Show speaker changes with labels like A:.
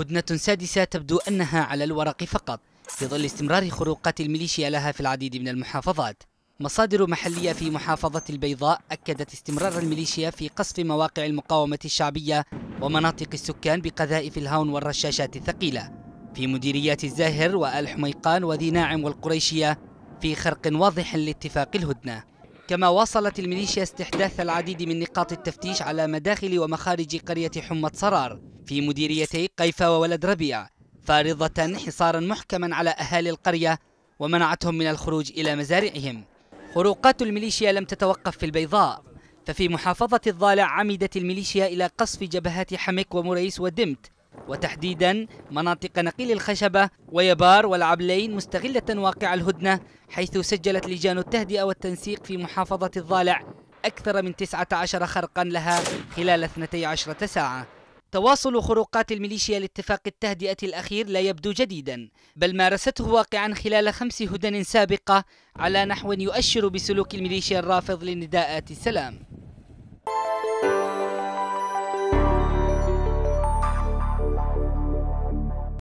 A: هدنة سادسة تبدو أنها على الورق فقط في ظل استمرار خروقات الميليشيا لها في العديد من المحافظات مصادر محلية في محافظة البيضاء أكدت استمرار الميليشيا في قصف مواقع المقاومة الشعبية ومناطق السكان بقذائف الهاون والرشاشات الثقيلة في مديريات الزاهر والحميقان وذي ناعم والقريشية في خرق واضح لاتفاق الهدنة كما واصلت الميليشيا استحداث العديد من نقاط التفتيش على مداخل ومخارج قرية حمة صرار في مديريتي قيفة وولد ربيع فارضة حصارا محكما على أهالي القرية ومنعتهم من الخروج إلى مزارعهم خروقات الميليشيا لم تتوقف في البيضاء ففي محافظة الضالع عمدت الميليشيا إلى قصف جبهات حمك ومريس ودمت وتحديدا مناطق نقيل الخشبة ويبار والعبلين مستغلة واقع الهدنة حيث سجلت لجان التهدئة والتنسيق في محافظة الضالع أكثر من 19 خرقا لها خلال 12 ساعة تواصل خروقات الميليشيا لاتفاق التهدئة الأخير لا يبدو جديدا بل مارسته واقعا خلال خمس هدن سابقة على نحو يؤشر بسلوك الميليشيا الرافض لنداءات السلام